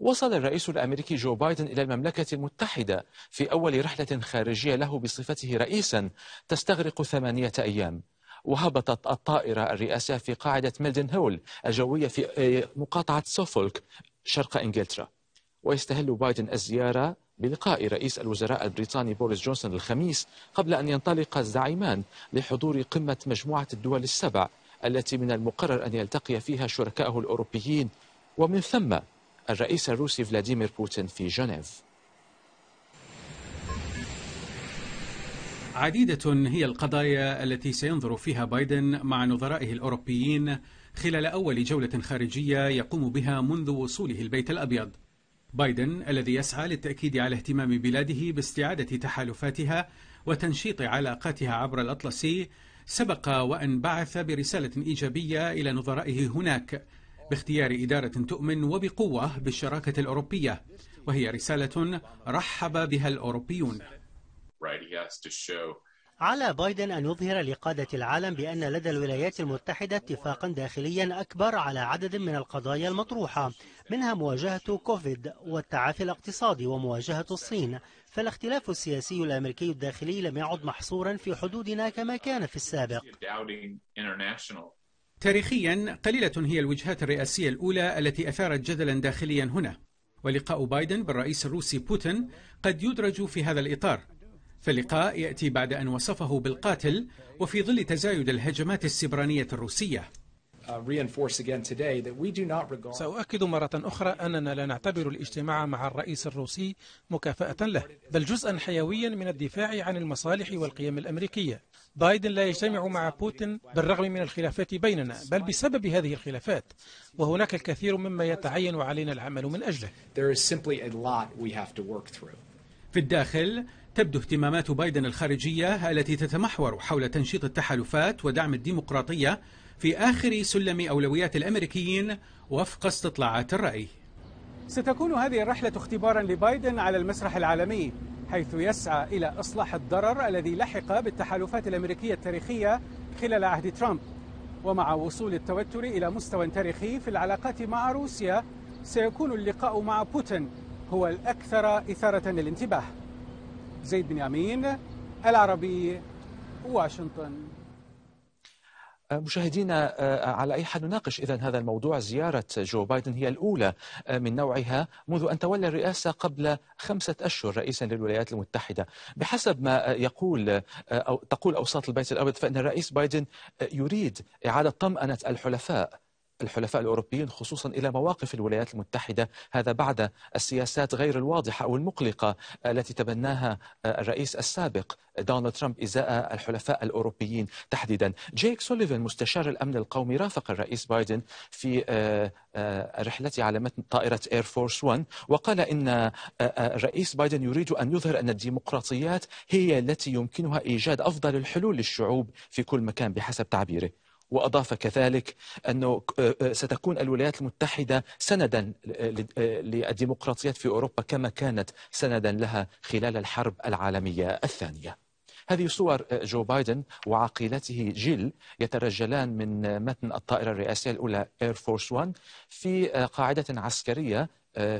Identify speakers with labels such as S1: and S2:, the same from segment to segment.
S1: وصل الرئيس الأمريكي جو بايدن إلى المملكة المتحدة في أول رحلة خارجية له بصفته رئيسا تستغرق ثمانية أيام وهبطت الطائرة الرئاسية في قاعدة ميلدن هول الجوية في آه، مقاطعة سوفولك شرق إنجلترا ويستهل بايدن الزيارة بلقاء رئيس الوزراء البريطاني بوريس جونسون الخميس قبل أن ينطلق الزعيمان لحضور قمة مجموعة الدول السبع التي من المقرر أن يلتقي فيها شركائه الأوروبيين ومن ثم الرئيس الروسي فلاديمير بوتين في جنيف
S2: عديدة هي القضايا التي سينظر فيها بايدن مع نظرائه الأوروبيين خلال أول جولة خارجية يقوم بها منذ وصوله البيت الأبيض بايدن الذي يسعى للتأكيد على اهتمام بلاده باستعادة تحالفاتها وتنشيط علاقاتها عبر الأطلسي سبق وأن بعث برسالة إيجابية إلى نظرائه هناك باختيار إدارة تؤمن وبقوة بالشراكة الأوروبية وهي رسالة رحب بها الأوروبيون
S3: على بايدن أن يظهر لقادة العالم بأن لدى الولايات المتحدة اتفاقا داخليا أكبر على عدد من القضايا المطروحة منها مواجهة كوفيد والتعافي الاقتصادي ومواجهة الصين فالاختلاف السياسي الأمريكي الداخلي لم يعد محصورا في حدودنا كما كان في السابق
S2: تاريخيا قليلة هي الوجهات الرئاسية الأولى التي أثارت جدلا داخليا هنا ولقاء بايدن بالرئيس الروسي بوتين قد يدرج في هذا الإطار فاللقاء يأتي بعد أن وصفه بالقاتل وفي ظل تزايد الهجمات السبرانية الروسية Uh, سأؤكد مرة أخرى أننا لا نعتبر الاجتماع مع الرئيس الروسي مكافأة له بل جزءا حيويا من الدفاع عن المصالح والقيم الأمريكية بايدن لا يجتمع مع بوتين بالرغم من الخلافات بيننا بل بسبب هذه الخلافات وهناك الكثير مما يتعين علينا العمل من أجله في الداخل تبدو اهتمامات بايدن الخارجية التي تتمحور حول تنشيط التحالفات ودعم الديمقراطية في آخر سلم أولويات الأمريكيين وفق استطلاعات الرأي ستكون هذه الرحلة اختبارا لبايدن على المسرح العالمي حيث يسعى إلى إصلاح الضرر الذي لحق بالتحالفات الأمريكية التاريخية خلال عهد ترامب ومع وصول التوتر إلى مستوى تاريخي في العلاقات مع روسيا سيكون اللقاء مع بوتين هو الأكثر إثارة للانتباه زيد بن يامين العربي واشنطن مشاهدينا
S1: آه، آه، على أي حال نناقش إذا هذا الموضوع زيارة جو بايدن هي الأولى آه، من نوعها منذ أن تولى الرئاسة قبل خمسة أشهر رئيسا للولايات المتحدة بحسب ما يقول أو تقول أوساط البيت الأبيض فإن الرئيس بايدن يريد إعادة طمأنة الحلفاء الحلفاء الأوروبيين خصوصا إلى مواقف الولايات المتحدة هذا بعد السياسات غير الواضحة أو المقلقة التي تبناها آه، الرئيس السابق دونالد ترامب إزاء الحلفاء الأوروبيين تحديدا جيك سوليفان مستشار الأمن القومي رافق الرئيس بايدن في آه، آه، رحلته على متن طائرة إير فورس 1 وقال إن الرئيس بايدن يريد أن يظهر أن الديمقراطيات هي التي يمكنها إيجاد أفضل الحلول للشعوب في كل مكان بحسب تعبيره وأضاف كذلك أنه ستكون الولايات المتحدة سندا للديمقراطيات في أوروبا كما كانت سندا لها خلال الحرب العالمية الثانية هذه صور جو بايدن وعقيلته جيل يترجلان من متن الطائرة الرئاسية الأولى اير فورس 1 في قاعدة عسكرية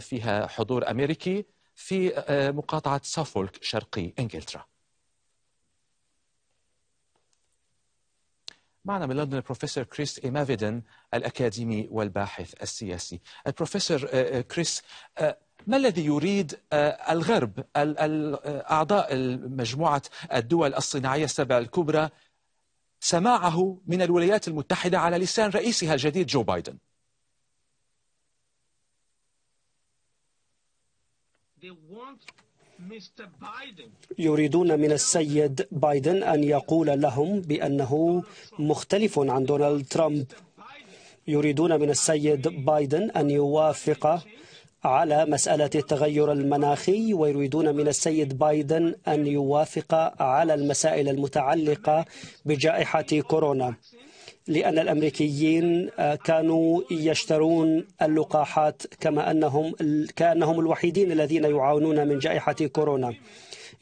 S1: فيها حضور أمريكي في مقاطعة سافولك شرقي إنجلترا معنا من لندن البروفيسور كريس إيمافيدن الأكاديمي والباحث السياسي البروفيسور آه، آه، كريس آه، ما الذي يريد الغرب أعضاء مجموعة الدول الصناعية السبع الكبرى سماعه من الولايات المتحدة على لسان رئيسها الجديد جو بايدن
S3: يريدون من السيد بايدن أن يقول لهم بأنه مختلف عن دونالد ترامب يريدون من السيد بايدن أن يوافق على مسألة التغير المناخي ويريدون من السيد بايدن أن يوافق على المسائل المتعلقة بجائحة كورونا لأن الأمريكيين آه، كانوا يشترون اللقاحات كما أنهم كأنهم الوحيدين الذين يعانون من جائحة كورونا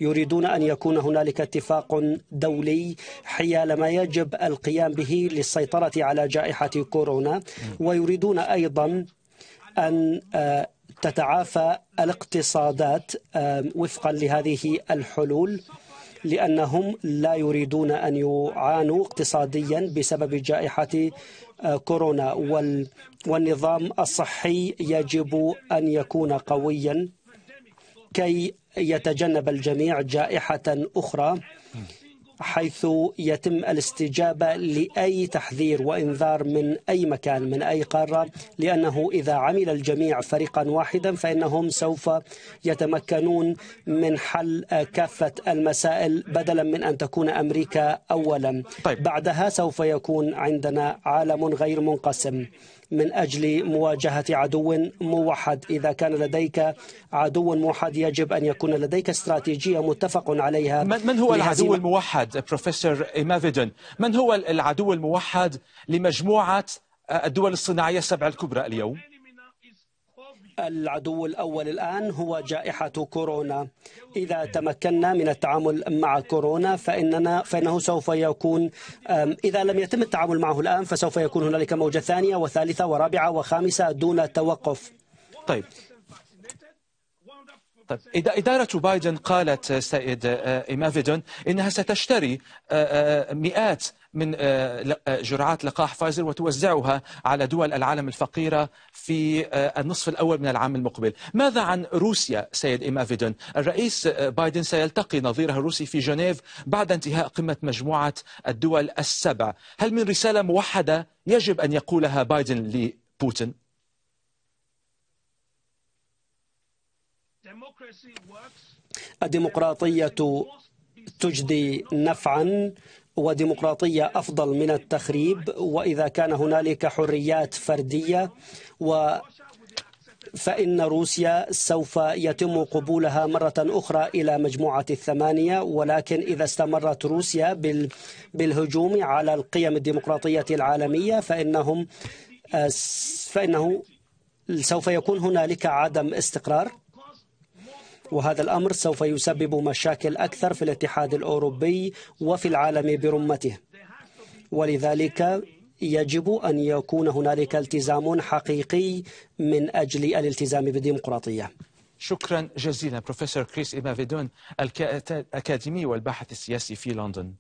S3: يريدون أن يكون هنالك اتفاق دولي حيال ما يجب القيام به للسيطرة على جائحة كورونا ويريدون أيضا أن آه، تتعافى الاقتصادات آه، وفقا لهذه الحلول لأنهم لا يريدون أن يعانوا اقتصاديا بسبب جائحة آه، كورونا والنظام الصحي يجب أن يكون قويا كي يتجنب الجميع جائحة أخرى حيث يتم الاستجابة لأي تحذير وإنذار من أي مكان من أي قارة لأنه إذا عمل الجميع فريقا واحدا فإنهم سوف يتمكنون من حل كافة المسائل بدلا من أن تكون أمريكا أولا طيب. بعدها سوف يكون عندنا عالم غير منقسم من أجل مواجهة عدو موحد إذا كان لديك عدو موحد يجب أن يكون لديك استراتيجية متفق عليها من هو العدو
S1: الموحد الموحد بروفيسور إيمافيدن من هو العدو الموحد لمجموعة آه، الدول الصناعية السبع الكبرى اليوم؟
S3: العدو الأول الآن هو جائحة كورونا إذا تمكنا من التعامل مع كورونا فإننا فإنه سوف يكون إذا لم يتم التعامل معه الآن فسوف يكون هنالك موجة ثانية وثالثة ورابعة وخامسة دون توقف طيب
S1: طيب إدارة بايدن قالت آه، سيد إيمافيدون آه، إنها ستشتري آه، مئات من جرعات لقاح فايزر وتوزعها على دول العالم الفقيرة في النصف الأول من العام المقبل ماذا عن روسيا سيد إيمافيدون الرئيس بايدن سيلتقي نظيره الروسي في جنيف بعد انتهاء قمة مجموعة الدول السبع هل من رسالة موحدة يجب أن يقولها بايدن لبوتين؟
S3: الديمقراطية تجدي نفعا وديمقراطية أفضل من التخريب وإذا كان هنالك حريات فردية و فإن روسيا سوف يتم قبولها مرة أخرى إلى مجموعة الثمانية ولكن إذا استمرت روسيا بالهجوم على القيم الديمقراطية العالمية فإنهم آه، فإنه سوف يكون هنالك عدم استقرار وهذا الأمر سوف يسبب مشاكل أكثر في الاتحاد الأوروبي وفي العالم برمته ولذلك يجب أن يكون هنالك التزام حقيقي من أجل الالتزام بالديمقراطية
S1: شكرا جزيلا بروفيسور كريس إيمافيدون الأكاديمي والباحث السياسي في لندن